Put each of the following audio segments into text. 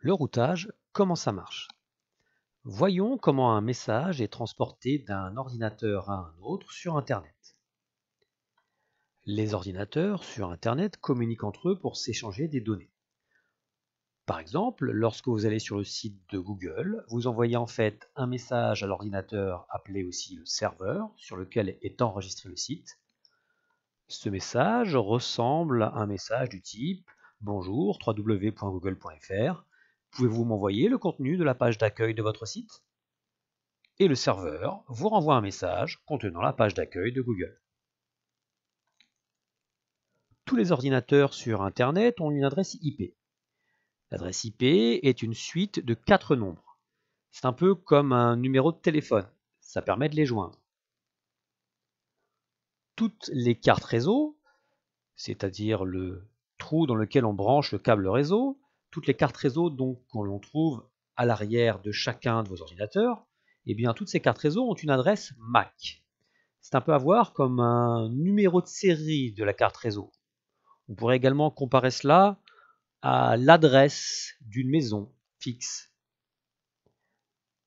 Le routage, comment ça marche Voyons comment un message est transporté d'un ordinateur à un autre sur Internet. Les ordinateurs sur Internet communiquent entre eux pour s'échanger des données. Par exemple, lorsque vous allez sur le site de Google, vous envoyez en fait un message à l'ordinateur appelé aussi le serveur sur lequel est enregistré le site. Ce message ressemble à un message du type bonjour www.google.fr Pouvez-vous m'envoyer le contenu de la page d'accueil de votre site Et le serveur vous renvoie un message contenant la page d'accueil de Google. Tous les ordinateurs sur Internet ont une adresse IP. L'adresse IP est une suite de quatre nombres. C'est un peu comme un numéro de téléphone, ça permet de les joindre. Toutes les cartes réseau, c'est-à-dire le trou dans lequel on branche le câble réseau, toutes les cartes réseau donc qu'on l'on trouve à l'arrière de chacun de vos ordinateurs, eh bien toutes ces cartes réseau ont une adresse MAC. C'est un peu à voir comme un numéro de série de la carte réseau. On pourrait également comparer cela à l'adresse d'une maison fixe.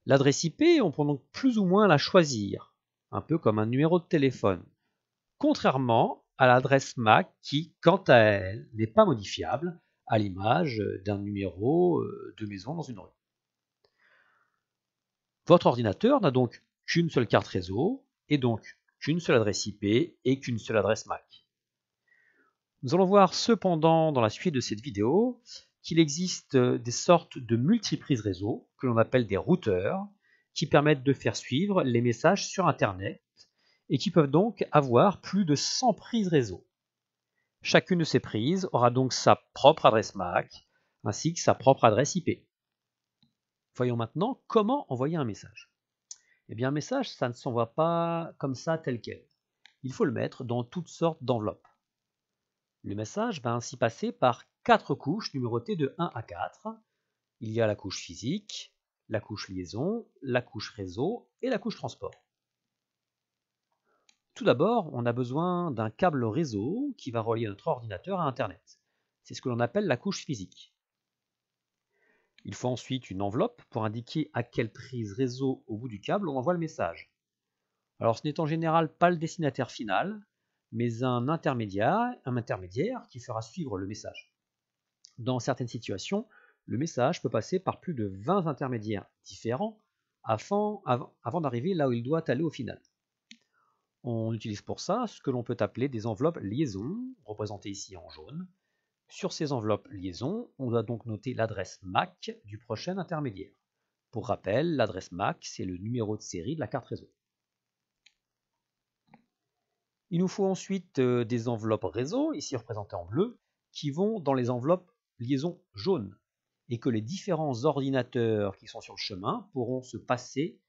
L'adresse IP, on peut donc plus ou moins la choisir, un peu comme un numéro de téléphone. Contrairement à l'adresse MAC qui, quant à elle, n'est pas modifiable à l'image euh, d'un numéro euh, de maison dans une rue. Votre ordinateur n'a donc qu'une seule carte réseau, et donc qu'une seule adresse IP et qu'une seule adresse MAC. Nous allons voir cependant dans la suite de cette vidéo qu'il existe euh, des sortes de multiprises réseau que l'on appelle des routeurs qui permettent de faire suivre les messages sur Internet et qui peuvent donc avoir plus de 100 prises réseau. Chacune de ces prises aura donc sa propre adresse MAC ainsi que sa propre adresse IP. Voyons maintenant comment envoyer un message. Eh bien, un message, ça ne s'envoie pas comme ça tel quel. Il faut le mettre dans toutes sortes d'enveloppes. Le message va ainsi passer par quatre couches numérotées de 1 à 4. Il y a la couche physique, la couche liaison, la couche réseau et la couche transport. Tout d'abord, on a besoin d'un câble réseau qui va relier notre ordinateur à Internet. C'est ce que l'on appelle la couche physique. Il faut ensuite une enveloppe pour indiquer à quelle prise réseau au bout du câble on envoie le message. Alors ce n'est en général pas le destinataire final, mais un intermédiaire, un intermédiaire qui fera suivre le message. Dans certaines situations, le message peut passer par plus de 20 intermédiaires différents avant d'arriver là où il doit aller au final. On utilise pour ça ce que l'on peut appeler des enveloppes liaison, représentées ici en jaune. Sur ces enveloppes liaison, on doit donc noter l'adresse MAC du prochain intermédiaire. Pour rappel, l'adresse MAC, c'est le numéro de série de la carte réseau. Il nous faut ensuite euh, des enveloppes réseau, ici représentées en bleu, qui vont dans les enveloppes liaison jaunes. et que les différents ordinateurs qui sont sur le chemin pourront se passer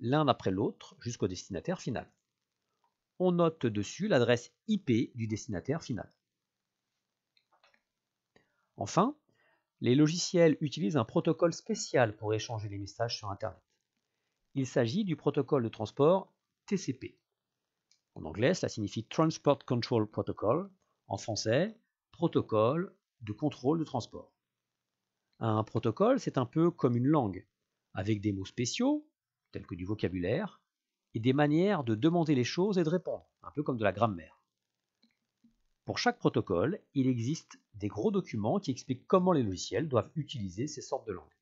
l'un après l'autre jusqu'au destinataire final on note dessus l'adresse IP du destinataire final. Enfin, les logiciels utilisent un protocole spécial pour échanger les messages sur Internet. Il s'agit du protocole de transport TCP. En anglais, cela signifie Transport Control Protocol. En français, protocole de contrôle de transport. Un protocole, c'est un peu comme une langue, avec des mots spéciaux, tels que du vocabulaire, et des manières de demander les choses et de répondre, un peu comme de la grammaire. Pour chaque protocole, il existe des gros documents qui expliquent comment les logiciels doivent utiliser ces sortes de langues.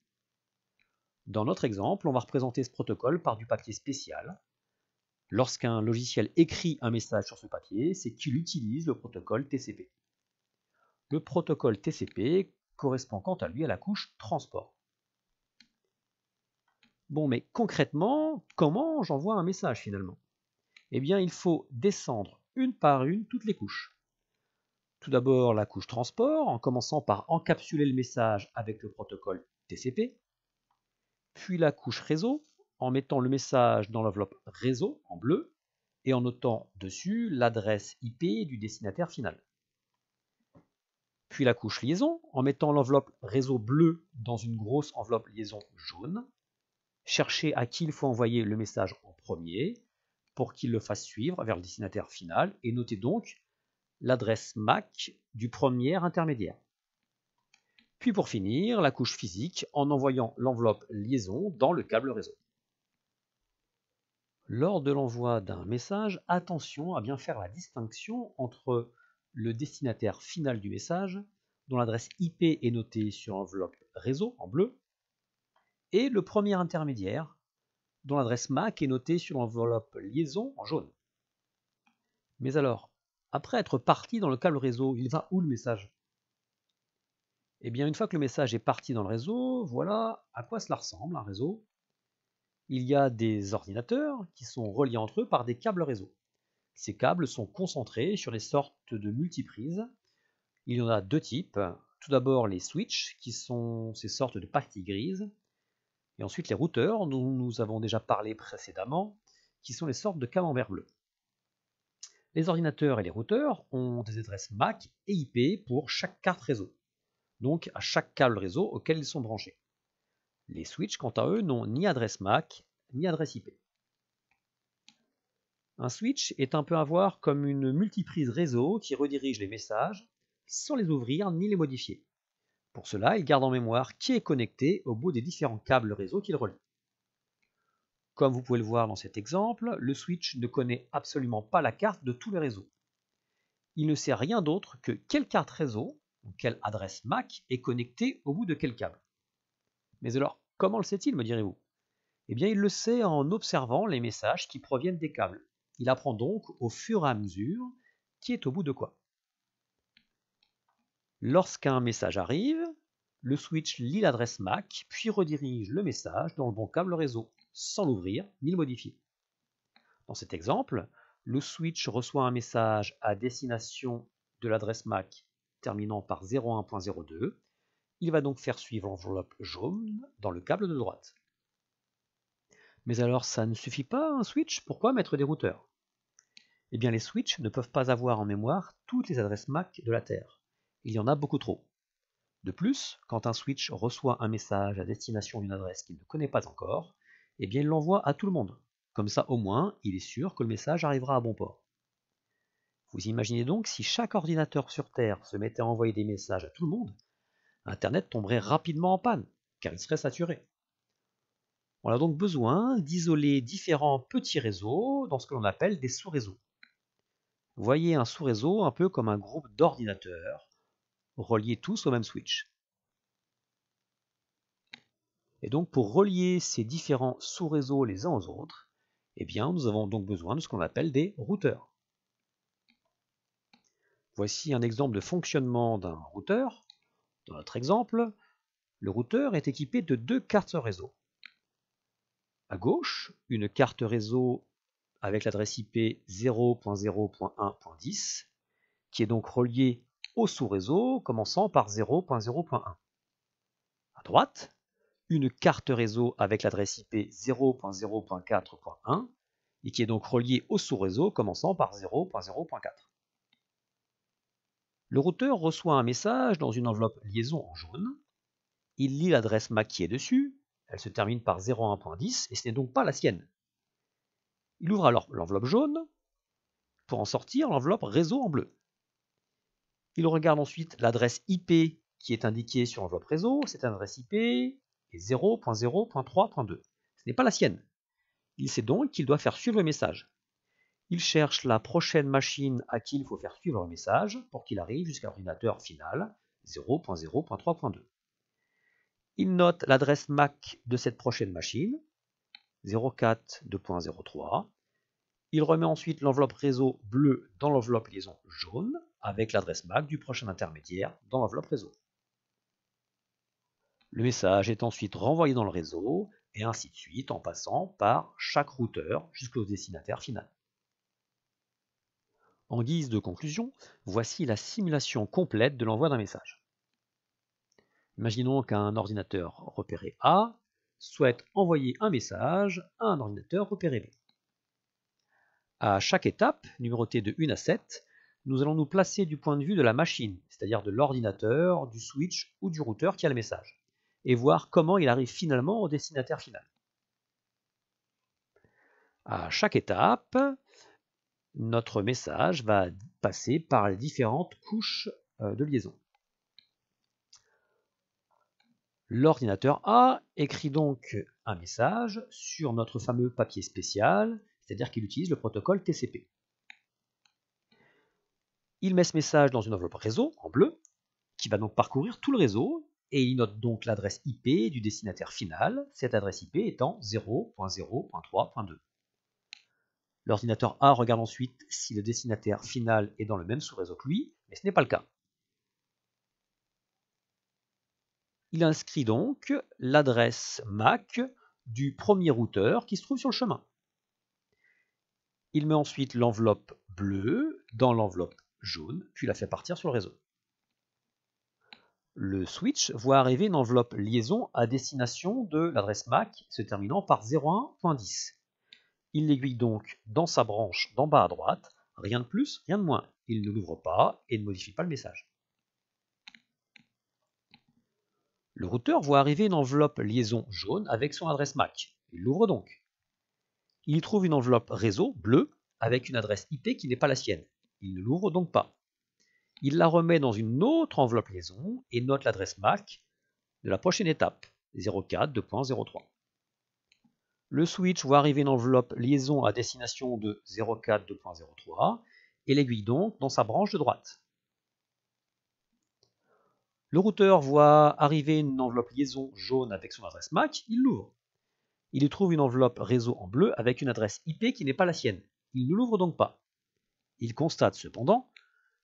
Dans notre exemple, on va représenter ce protocole par du papier spécial. Lorsqu'un logiciel écrit un message sur ce papier, c'est qu'il utilise le protocole TCP. Le protocole TCP correspond quant à lui à la couche transport. Bon, mais concrètement, comment j'envoie un message finalement Eh bien, il faut descendre une par une toutes les couches. Tout d'abord la couche transport, en commençant par encapsuler le message avec le protocole TCP, puis la couche réseau, en mettant le message dans l'enveloppe réseau en bleu et en notant dessus l'adresse IP du destinataire final. Puis la couche liaison, en mettant l'enveloppe réseau bleu dans une grosse enveloppe liaison jaune cherchez à qui il faut envoyer le message en premier pour qu'il le fasse suivre vers le destinataire final et notez donc l'adresse MAC du premier intermédiaire. Puis pour finir, la couche physique en envoyant l'enveloppe liaison dans le câble réseau. Lors de l'envoi d'un message, attention à bien faire la distinction entre le destinataire final du message, dont l'adresse IP est notée sur l'enveloppe réseau en bleu, et le premier intermédiaire, dont l'adresse MAC est notée sur l'enveloppe liaison en jaune. Mais alors, après être parti dans le câble réseau, il va où le message Eh bien, une fois que le message est parti dans le réseau, voilà à quoi cela ressemble, un réseau. Il y a des ordinateurs qui sont reliés entre eux par des câbles réseau. Ces câbles sont concentrés sur des sortes de multiprises. Il y en a deux types. Tout d'abord les switches, qui sont ces sortes de parties grises, et ensuite les routeurs, dont nous avons déjà parlé précédemment, qui sont les sortes de camembert bleu. Les ordinateurs et les routeurs ont des adresses MAC et IP pour chaque carte réseau, donc à chaque câble réseau auquel ils sont branchés. Les switches, quant à eux, n'ont ni adresse MAC ni adresse IP. Un switch est un peu à voir comme une multiprise réseau qui redirige les messages sans les ouvrir ni les modifier. Pour cela, il garde en mémoire qui est connecté au bout des différents câbles réseau qu'il relie. Comme vous pouvez le voir dans cet exemple, le switch ne connaît absolument pas la carte de tous les réseaux. Il ne sait rien d'autre que quelle carte réseau, ou quelle adresse MAC, est connectée au bout de quel câble. Mais alors, comment le sait-il, me direz-vous Eh bien, il le sait en observant les messages qui proviennent des câbles. Il apprend donc au fur et à mesure qui est au bout de quoi. Lorsqu'un message arrive, le switch lit l'adresse MAC, puis redirige le message dans le bon câble réseau, sans l'ouvrir ni le modifier. Dans cet exemple, le switch reçoit un message à destination de l'adresse MAC terminant par 01.02. Il va donc faire suivre l'enveloppe jaune dans le câble de droite. Mais alors ça ne suffit pas un switch, pourquoi mettre des routeurs Eh bien les switches ne peuvent pas avoir en mémoire toutes les adresses MAC de la Terre il y en a beaucoup trop. De plus, quand un switch reçoit un message à destination d'une adresse qu'il ne connaît pas encore, eh bien il l'envoie à tout le monde. Comme ça au moins, il est sûr que le message arrivera à bon port. Vous imaginez donc si chaque ordinateur sur Terre se mettait à envoyer des messages à tout le monde, Internet tomberait rapidement en panne, car il serait saturé. On a donc besoin d'isoler différents petits réseaux dans ce que l'on appelle des sous-réseaux. Voyez un sous-réseau un peu comme un groupe d'ordinateurs reliés tous au même switch. Et donc pour relier ces différents sous-réseaux les uns aux autres, eh bien nous avons donc besoin de ce qu'on appelle des routeurs. Voici un exemple de fonctionnement d'un routeur. Dans notre exemple, le routeur est équipé de deux cartes réseau. À gauche, une carte réseau avec l'adresse IP 0.0.1.10, qui est donc reliée au sous-réseau commençant par 0.0.1. À droite, une carte réseau avec l'adresse IP 0.0.4.1 et qui est donc reliée au sous-réseau commençant par 0.0.4. Le routeur reçoit un message dans une enveloppe liaison en jaune. Il lit l'adresse MAC qui est dessus, elle se termine par 01.10 et ce n'est donc pas la sienne. Il ouvre alors l'enveloppe jaune pour en sortir l'enveloppe réseau en bleu. Il regarde ensuite l'adresse IP qui est indiquée sur l'enveloppe réseau. Cette adresse IP est 0.0.3.2. Ce n'est pas la sienne. Il sait donc qu'il doit faire suivre le message. Il cherche la prochaine machine à qui il faut faire suivre le message pour qu'il arrive jusqu'à l'ordinateur final 0.0.3.2. Il note l'adresse MAC de cette prochaine machine 04.2.03. Il remet ensuite l'enveloppe réseau bleue dans l'enveloppe liaison jaune avec l'adresse MAC du prochain intermédiaire dans l'enveloppe réseau. Le message est ensuite renvoyé dans le réseau et ainsi de suite en passant par chaque routeur jusqu'au destinataire final. En guise de conclusion, voici la simulation complète de l'envoi d'un message. Imaginons qu'un ordinateur repéré A souhaite envoyer un message à un ordinateur repéré B. À chaque étape, numérotée de 1 à 7, nous allons nous placer du point de vue de la machine, c'est-à-dire de l'ordinateur, du switch ou du routeur qui a le message, et voir comment il arrive finalement au destinataire final. À chaque étape, notre message va passer par les différentes couches euh, de liaison. L'ordinateur A écrit donc un message sur notre fameux papier spécial, c'est-à-dire qu'il utilise le protocole TCP. Il met ce message dans une enveloppe réseau en bleu, qui va donc parcourir tout le réseau, et il note donc l'adresse IP du destinataire final, cette adresse IP étant 0.0.3.2. L'ordinateur A regarde ensuite si le destinataire final est dans le même sous-réseau que lui, mais ce n'est pas le cas. Il inscrit donc l'adresse MAC du premier routeur qui se trouve sur le chemin. Il met ensuite l'enveloppe bleue dans l'enveloppe jaune, puis la fait partir sur le réseau. Le switch voit arriver une enveloppe liaison à destination de l'adresse MAC se terminant par 01.10. Il l'aiguille donc dans sa branche d'en bas à droite, rien de plus, rien de moins. Il ne l'ouvre pas et ne modifie pas le message. Le routeur voit arriver une enveloppe liaison jaune avec son adresse MAC. Il l'ouvre donc. Il y trouve une enveloppe réseau bleue avec une adresse IP qui n'est pas la sienne. Il ne l'ouvre donc pas. Il la remet dans une autre enveloppe liaison et note l'adresse MAC de la prochaine étape, 04.2.03. Le switch voit arriver une enveloppe liaison à destination de 04.2.03 et l'aiguille donc dans sa branche de droite. Le routeur voit arriver une enveloppe liaison jaune avec son adresse MAC, il l'ouvre. Il y trouve une enveloppe réseau en bleu avec une adresse IP qui n'est pas la sienne. Il ne l'ouvre donc pas. Il constate cependant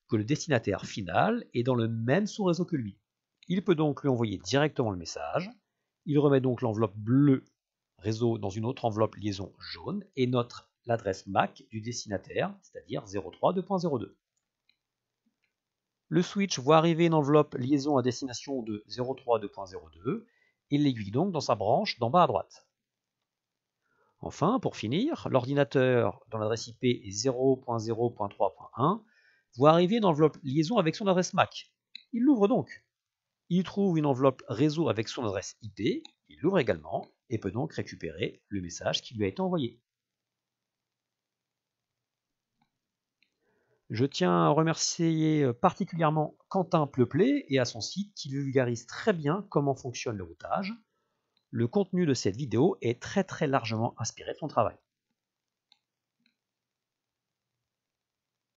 que le destinataire final est dans le même sous-réseau que lui. Il peut donc lui envoyer directement le message. Il remet donc l'enveloppe bleue réseau dans une autre enveloppe liaison jaune et note l'adresse MAC du destinataire, c'est-à-dire 03.2.02. Le switch voit arriver une enveloppe liaison à destination de 03.2.02 et l'aiguille donc dans sa branche d'en bas à droite. Enfin, pour finir, l'ordinateur dont l'adresse IP est 0.0.3.1 voit arriver une enveloppe liaison avec son adresse MAC. Il l'ouvre donc. Il trouve une enveloppe réseau avec son adresse IP, il l'ouvre également et peut donc récupérer le message qui lui a été envoyé. Je tiens à remercier euh, particulièrement Quentin Pleuplet et à son site qui vulgarise très bien comment fonctionne le routage. Le contenu de cette vidéo est très très largement inspiré de son travail.